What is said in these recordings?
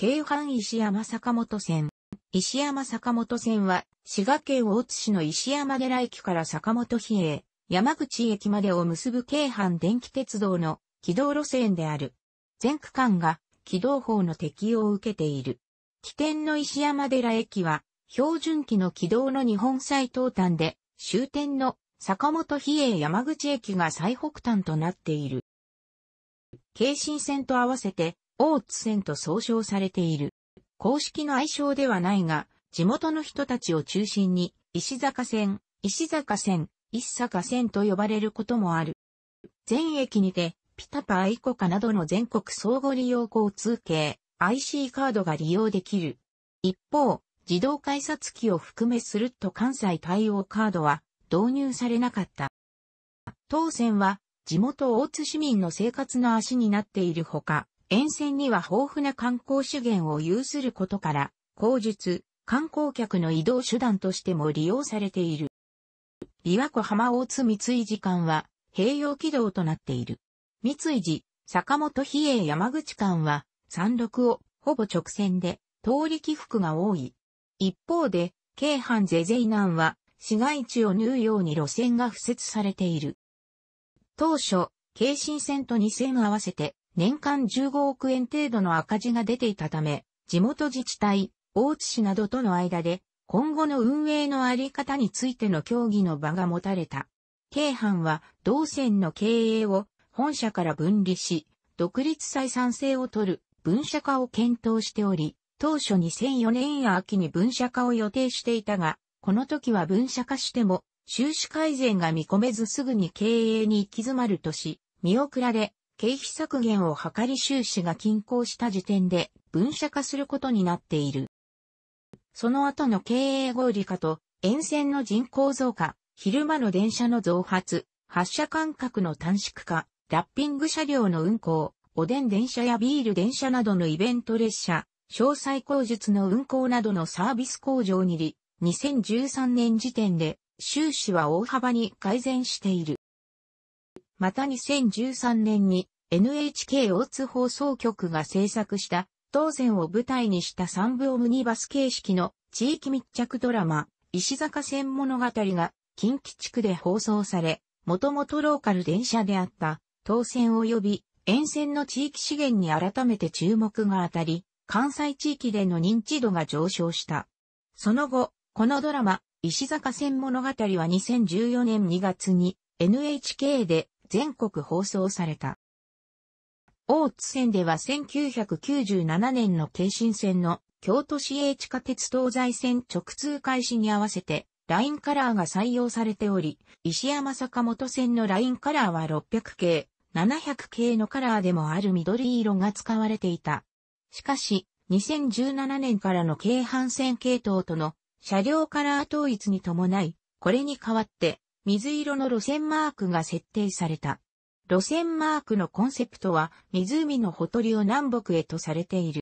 京阪石山坂本線。石山坂本線は、滋賀県大津市の石山寺駅から坂本比叡、山口駅までを結ぶ京阪電気鉄道の軌道路線である。全区間が軌道法の適用を受けている。起点の石山寺駅は、標準機の軌道の日本最東端で、終点の坂本比叡山口駅が最北端となっている。京新線と合わせて大津線と総称されている。公式の愛称ではないが、地元の人たちを中心に、石坂線、石坂線、一坂線と呼ばれることもある。全駅にて、ピタパアイコカなどの全国相互利用交通系 IC カードが利用できる。一方、自動改札機を含めすると関西対応カードは導入されなかった。当線は地元大津市民の生活の足になっているほか、沿線には豊富な観光資源を有することから、工術、観光客の移動手段としても利用されている。琵琶湖浜大津三井寺間は、併用軌道となっている。三井寺、坂本比叡山口間は、山麓をほぼ直線で、通り起伏が多い。一方で、京阪ゼゼイ南は、市街地を縫うように路線が付設されている。当初、京新線と二線合わせて年間15億円程度の赤字が出ていたため、地元自治体、大津市などとの間で、今後の運営のあり方についての協議の場が持たれた。京阪は、同線の経営を本社から分離し、独立採算性を取る分社化を検討しており、当初2004年秋に分社化を予定していたが、この時は分社化しても、収支改善が見込めずすぐに経営に行き詰まるとし、見送られ、経費削減を図り収支が均衡した時点で分社化することになっている。その後の経営合理化と沿線の人口増加、昼間の電車の増発、発車間隔の短縮化、ラッピング車両の運行、おでん電車やビール電車などのイベント列車、詳細口述の運行などのサービス向上に2013年時点で収支は大幅に改善している。また2013年に NHK 大津放送局が制作した当選を舞台にした三部オムニバス形式の地域密着ドラマ、石坂線物語が近畿地区で放送され、もともとローカル電車であった当選及び沿線の地域資源に改めて注目が当たり、関西地域での認知度が上昇した。その後、このドラマ、石坂線物語は2014年2月に NHK で全国放送された。大津線では1997年の京神線の京都市営地下鉄東西線直通開始に合わせて、ラインカラーが採用されており、石山坂本線のラインカラーは600系、700系のカラーでもある緑色が使われていた。しかし、2017年からの京阪線系統との車両カラー統一に伴い、これに代わって水色の路線マークが設定された。路線マークのコンセプトは湖のほとりを南北へとされている。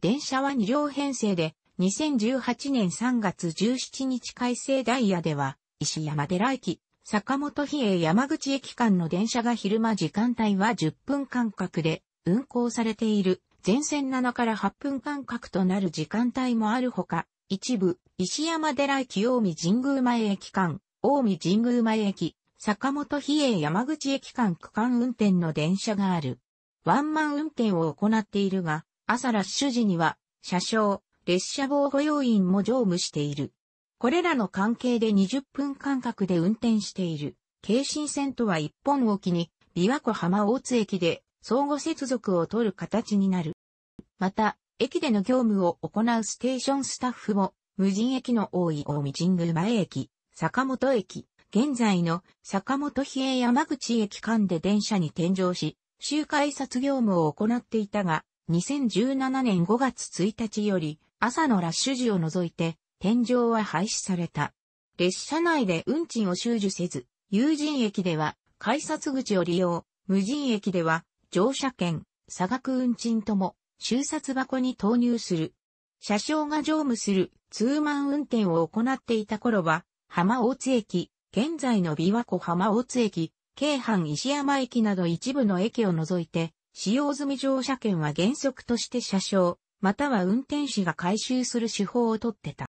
電車は2両編成で2018年3月17日改正ダイヤでは石山寺駅、坂本比叡山口駅間の電車が昼間時間帯は10分間隔で運行されている全線7から8分間隔となる時間帯もあるほか、一部、石山寺駅近江神宮前駅間、大見神宮前駅、坂本比叡山口駅間区間運転の電車がある。ワンマン運転を行っているが、朝ラッシュ時には、車掌、列車防護要員も乗務している。これらの関係で20分間隔で運転している。京神線とは一本置きに、琵琶湖浜大津駅で相互接続を取る形になる。また、駅での業務を行うステーションスタッフも、無人駅の多い大見神宮前駅、坂本駅、現在の坂本比叡山口駅間で電車に転乗し、周回札業務を行っていたが、2017年5月1日より朝のラッシュ時を除いて、天井は廃止された。列車内で運賃を収受せず、有人駅では改札口を利用、無人駅では乗車券、差額運賃とも、収札箱に投入する。車掌が乗務する通満運転を行っていた頃は、浜大津駅、現在の琵琶湖浜大津駅、京阪石山駅など一部の駅を除いて、使用済み乗車券は原則として車掌、または運転士が回収する手法をとってた。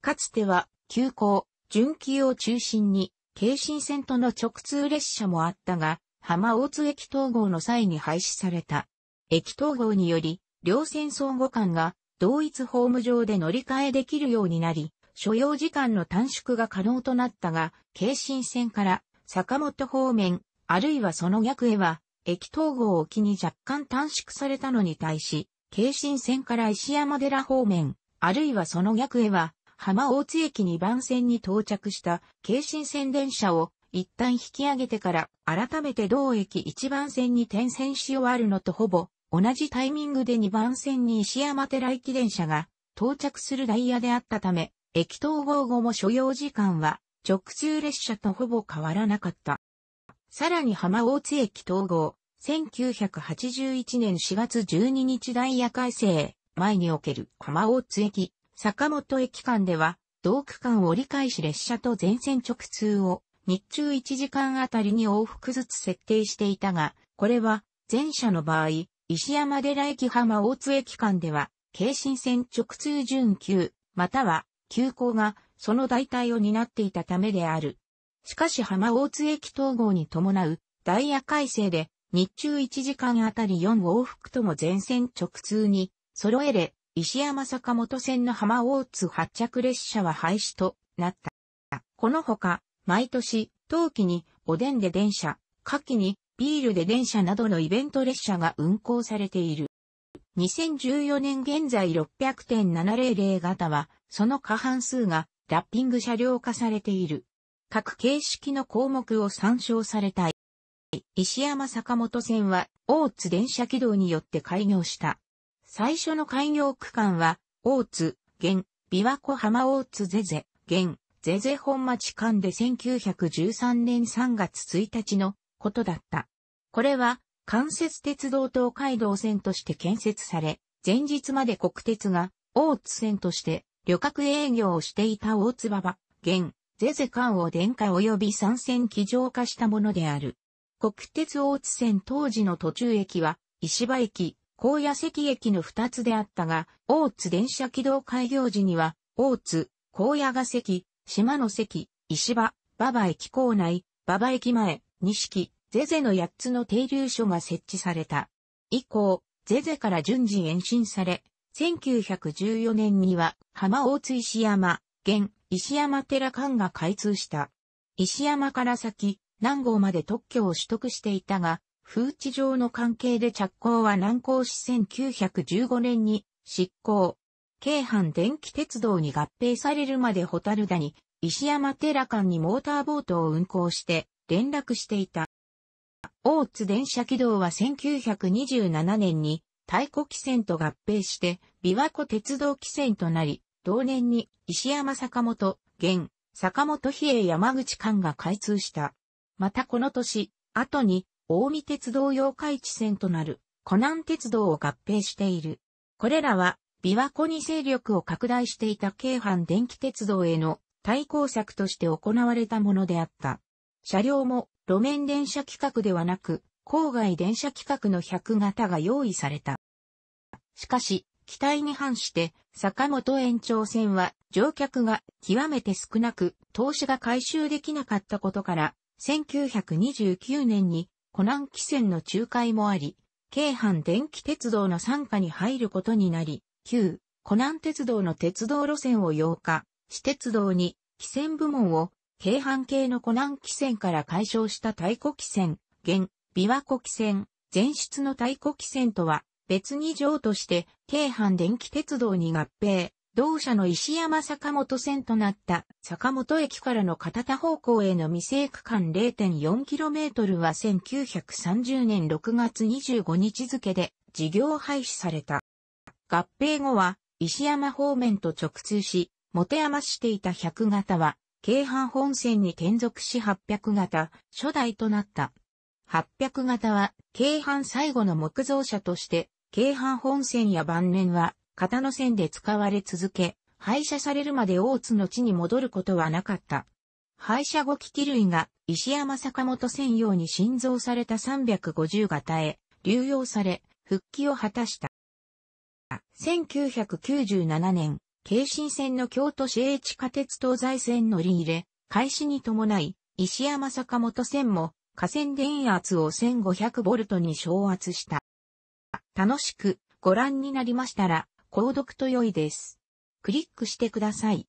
かつては、急行、準急を中心に、京浜線との直通列車もあったが、浜大津駅統合の際に廃止された。駅統合により、両線相互間が同一ホーム上で乗り換えできるようになり、所要時間の短縮が可能となったが、京浜線から坂本方面、あるいはその逆へは、駅統合沖に若干短縮されたのに対し、京浜線から石山寺方面、あるいはその逆へは、浜大津駅2番線に到着した京浜線電車を一旦引き上げてから改めて同駅1番線に転線し終わるのとほぼ同じタイミングで2番線に石山寺駅電車が到着するダイヤであったため、駅統合後も所要時間は直通列車とほぼ変わらなかった。さらに浜大津駅統合、1981年4月12日ダイヤ改正前における浜大津駅、坂本駅間では、同区間折り返し列車と全線直通を日中1時間あたりに往復ずつ設定していたが、これは前者の場合、石山寺駅浜大津駅間では、京神線直通準急、または急行がその代替を担っていたためである。しかし浜大津駅統合に伴うダイヤ改正で日中1時間あたり4往復とも全線直通に揃えれ、石山坂本線の浜大津発着列車は廃止となった。このほか、毎年、冬季におでんで電車、夏季にビールで電車などのイベント列車が運行されている。2014年現在600.700型は、その過半数がラッピング車両化されている。各形式の項目を参照されたい。石山坂本線は、大津電車軌道によって開業した。最初の開業区間は、大津、現、琵琶湖浜大津ゼゼ、現、ゼゼ本町間で1913年3月1日のことだった。これは、関節鉄道東海道線として建設され、前日まで国鉄が大津線として旅客営業をしていた大津馬場、現、ゼゼ間を電化及び参戦機上化したものである。国鉄大津線当時の途中駅は、石場駅、高野関駅の二つであったが、大津電車軌道開業時には、大津、高野が関、島の関、石場、馬場駅構内、馬場駅前、錦、ゼゼの8つの停留所が設置された。以降、ゼゼから順次延伸され、1914年には浜大津石山、現石山寺間が開通した。石山から先、南郷まで特許を取得していたが、風地上の関係で着工は難航し1915年に執行。京阪電気鉄道に合併されるまでホタルダに石山寺間にモーターボートを運行して連絡していた。大津電車軌道は1927年に太古汽船と合併して、琵琶湖鉄道汽船となり、同年に石山坂本、現、坂本比叡山口間が開通した。またこの年、後に、大見鉄道用海地線となる、湖南鉄道を合併している。これらは、琵琶湖に勢力を拡大していた京阪電気鉄道への対抗策として行われたものであった。車両も路面電車規格ではなく、郊外電車規格の100型が用意された。しかし、期待に反して、坂本延長線は乗客が極めて少なく、投資が回収できなかったことから、1929年に湖南汽船の仲介もあり、京阪電気鉄道の参加に入ることになり、旧湖南鉄道の鉄道路線を8日、市鉄道に汽船部門を京阪系の湖南汽船から解消した太古汽船、現、琵琶湖汽船、前出の太古汽船とは、別に上として、京阪電気鉄道に合併、同社の石山坂本線となった坂本駅からの片田方向への未成区間 0.4km は1930年6月25日付で事業廃止された。合併後は石山方面と直通し、持て余していた百型は京阪本線に転属し800型、初代となった。800型は、京阪最後の木造車として、京阪本線や晩年は、片野線で使われ続け、廃車されるまで大津の地に戻ることはなかった。廃車後機器類が石山坂本専用に新造された350型へ流用され、復帰を果たした。1997年、京神線の京都市営地下鉄東西線乗り入れ、開始に伴い、石山坂本線も、河川電圧を 1500V に昇圧した。楽しくご覧になりましたら、購読と良いです。クリックしてください。